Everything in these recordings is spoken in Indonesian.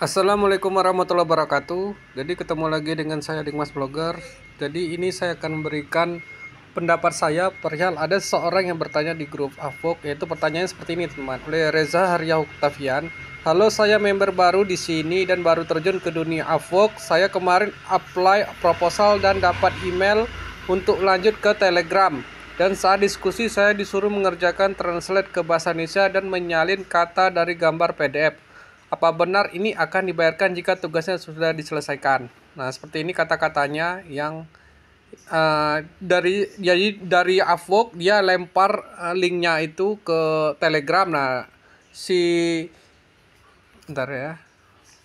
Assalamualaikum warahmatullahi wabarakatuh. Jadi ketemu lagi dengan saya Dimas Blogger. Jadi ini saya akan memberikan pendapat saya perihal ada seorang yang bertanya di grup Avok yaitu pertanyaan seperti ini teman oleh Reza Harya Oktavian. Halo, saya member baru di sini dan baru terjun ke dunia Avok. Saya kemarin apply proposal dan dapat email untuk lanjut ke Telegram. Dan saat diskusi saya disuruh mengerjakan translate ke bahasa Indonesia dan menyalin kata dari gambar PDF apa benar ini akan dibayarkan jika tugasnya sudah diselesaikan? Nah, seperti ini kata-katanya yang uh, dari jadi dari Avok dia lempar eh, linknya itu ke Telegram. Nah, si ntar ya.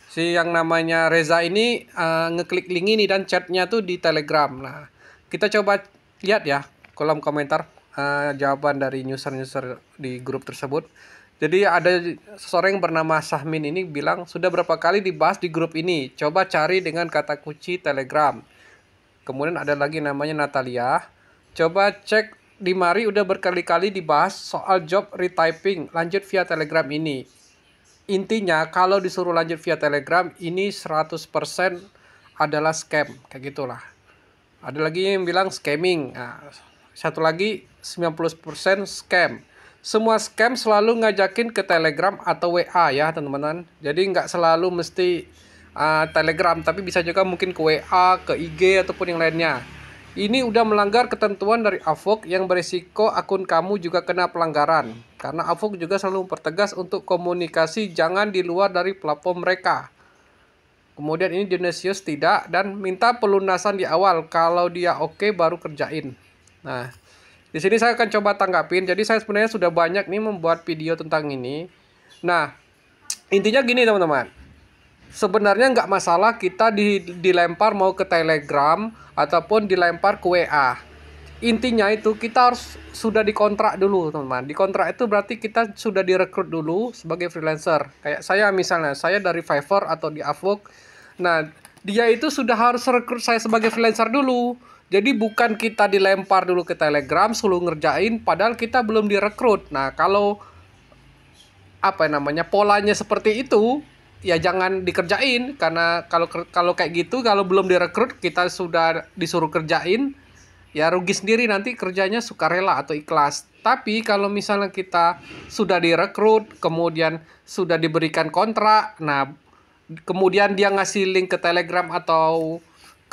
Si yang namanya Reza ini uh, ngeklik link ini dan chatnya tuh di Telegram. Nah, kita coba lihat ya kolom komentar uh, jawaban dari user-user di grup tersebut. Jadi ada seseorang yang bernama Sahmin ini bilang sudah berapa kali dibahas di grup ini. Coba cari dengan kata kunci Telegram. Kemudian ada lagi namanya Natalia. Coba cek di Mari udah berkali-kali dibahas soal job retyping. Lanjut via Telegram ini. Intinya kalau disuruh lanjut via Telegram ini 100% adalah scam kayak gitulah. Ada lagi yang bilang scamming. Nah, satu lagi 90% scam semua scam selalu ngajakin ke Telegram atau WA ya teman-teman. Jadi nggak selalu mesti uh, Telegram, tapi bisa juga mungkin ke WA, ke IG ataupun yang lainnya. Ini udah melanggar ketentuan dari Avok yang berisiko akun kamu juga kena pelanggaran. Karena Avok juga selalu mempertegas untuk komunikasi jangan di luar dari platform mereka. Kemudian ini Dionysius tidak dan minta pelunasan di awal. Kalau dia oke okay, baru kerjain. Nah, di sini saya akan coba tanggapin. Jadi saya sebenarnya sudah banyak nih membuat video tentang ini. Nah, intinya gini teman-teman. Sebenarnya nggak masalah kita di, dilempar mau ke Telegram ataupun dilempar ke WA. Intinya itu kita harus sudah dikontrak dulu teman-teman. Dikontrak itu berarti kita sudah direkrut dulu sebagai freelancer. Kayak saya misalnya, saya dari Fiverr atau di Avok. Nah, dia itu sudah harus rekrut saya sebagai freelancer dulu jadi bukan kita dilempar dulu ke Telegram selalu ngerjain padahal kita belum direkrut. Nah, kalau apa ya namanya polanya seperti itu, ya jangan dikerjain karena kalau kalau kayak gitu kalau belum direkrut kita sudah disuruh kerjain ya rugi sendiri nanti kerjanya sukarela atau ikhlas. Tapi kalau misalnya kita sudah direkrut, kemudian sudah diberikan kontrak, nah kemudian dia ngasih link ke Telegram atau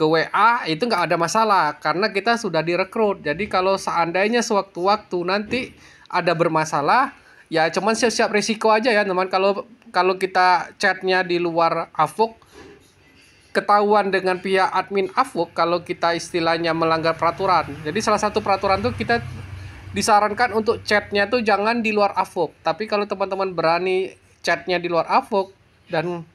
ke WA itu nggak ada masalah karena kita sudah direkrut. Jadi kalau seandainya sewaktu-waktu nanti ada bermasalah, ya cuman siap-siap risiko aja ya teman. Kalau kalau kita chatnya di luar Avok, ketahuan dengan pihak admin Avok kalau kita istilahnya melanggar peraturan. Jadi salah satu peraturan tuh kita disarankan untuk chatnya tuh jangan di luar Avok. Tapi kalau teman-teman berani chatnya di luar Avok dan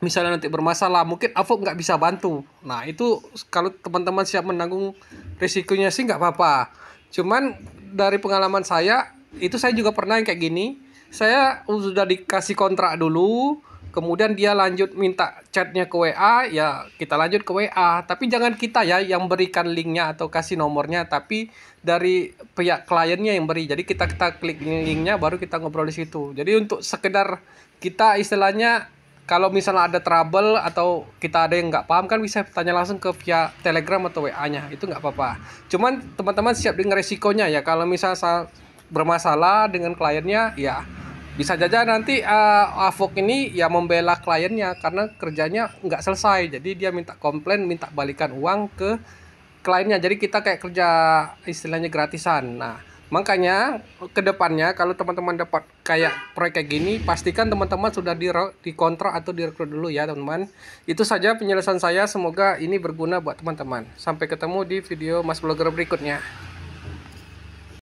misalnya nanti bermasalah mungkin Avop nggak bisa bantu nah itu kalau teman-teman siap menanggung risikonya sih nggak apa-apa cuman dari pengalaman saya itu saya juga pernah yang kayak gini saya sudah dikasih kontrak dulu kemudian dia lanjut minta chatnya ke WA ya kita lanjut ke WA tapi jangan kita ya yang berikan linknya atau kasih nomornya tapi dari pihak kliennya yang beri jadi kita kita klik linknya baru kita ngobrol di situ jadi untuk sekedar kita istilahnya kalau misalnya ada trouble atau kita ada yang nggak paham kan bisa tanya langsung ke via telegram atau wa-nya itu nggak apa-apa cuman teman-teman siap dengan resikonya ya kalau misalnya bermasalah dengan kliennya ya bisa saja nanti uh, Avok ini ya membela kliennya karena kerjanya nggak selesai jadi dia minta komplain minta balikan uang ke kliennya jadi kita kayak kerja istilahnya gratisan nah Makanya kedepannya kalau teman-teman dapat kayak proyek kayak gini, pastikan teman-teman sudah di dikontrak atau direkrut dulu ya teman-teman. Itu saja penjelasan saya, semoga ini berguna buat teman-teman. Sampai ketemu di video Mas Blogger berikutnya.